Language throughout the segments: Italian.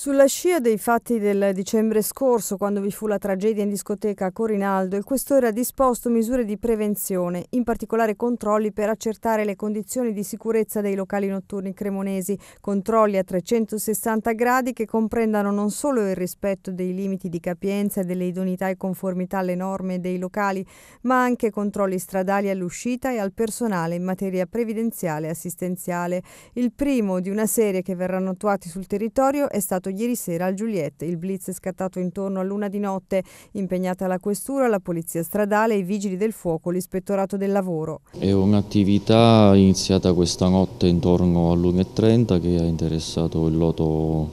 Sulla scia dei fatti del dicembre scorso, quando vi fu la tragedia in discoteca a Corinaldo, il questore ha disposto misure di prevenzione, in particolare controlli per accertare le condizioni di sicurezza dei locali notturni cremonesi, controlli a 360 gradi che comprendano non solo il rispetto dei limiti di capienza e delle idoneità e conformità alle norme dei locali, ma anche controlli stradali all'uscita e al personale in materia previdenziale e assistenziale. Il primo di una serie che verranno attuati sul territorio è stato scattato ieri sera al Giuliette. Il blitz è scattato intorno a luna di notte, impegnata la questura, la polizia stradale, i vigili del fuoco, l'ispettorato del lavoro. È un'attività iniziata questa notte intorno all'1.30 che ha interessato il loto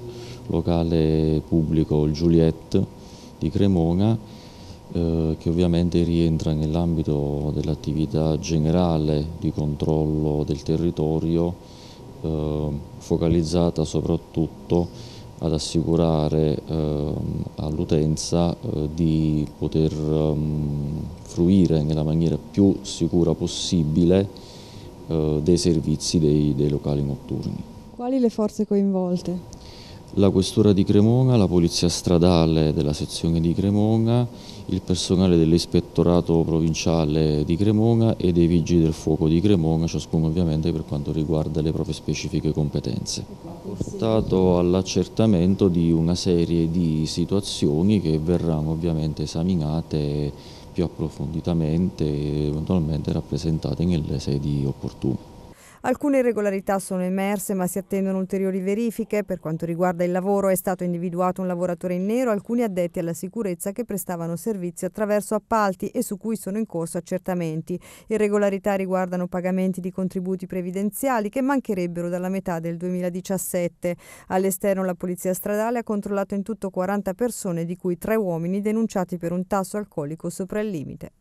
locale pubblico, il Giuliette di Cremona eh, che ovviamente rientra nell'ambito dell'attività generale di controllo del territorio, eh, focalizzata soprattutto ad assicurare ehm, all'utenza eh, di poter ehm, fruire nella maniera più sicura possibile eh, dei servizi dei, dei locali notturni. Quali le forze coinvolte? la Questura di Cremona, la Polizia Stradale della sezione di Cremona, il personale dell'Ispettorato Provinciale di Cremona e dei Vigili del Fuoco di Cremona, ciascuno ovviamente per quanto riguarda le proprie specifiche competenze. Ho portato all'accertamento di una serie di situazioni che verranno ovviamente esaminate più approfonditamente e eventualmente rappresentate nelle sedi opportune. Alcune irregolarità sono emerse ma si attendono ulteriori verifiche. Per quanto riguarda il lavoro è stato individuato un lavoratore in nero, alcuni addetti alla sicurezza che prestavano servizio attraverso appalti e su cui sono in corso accertamenti. Irregolarità riguardano pagamenti di contributi previdenziali che mancherebbero dalla metà del 2017. All'esterno la polizia stradale ha controllato in tutto 40 persone di cui tre uomini denunciati per un tasso alcolico sopra il limite.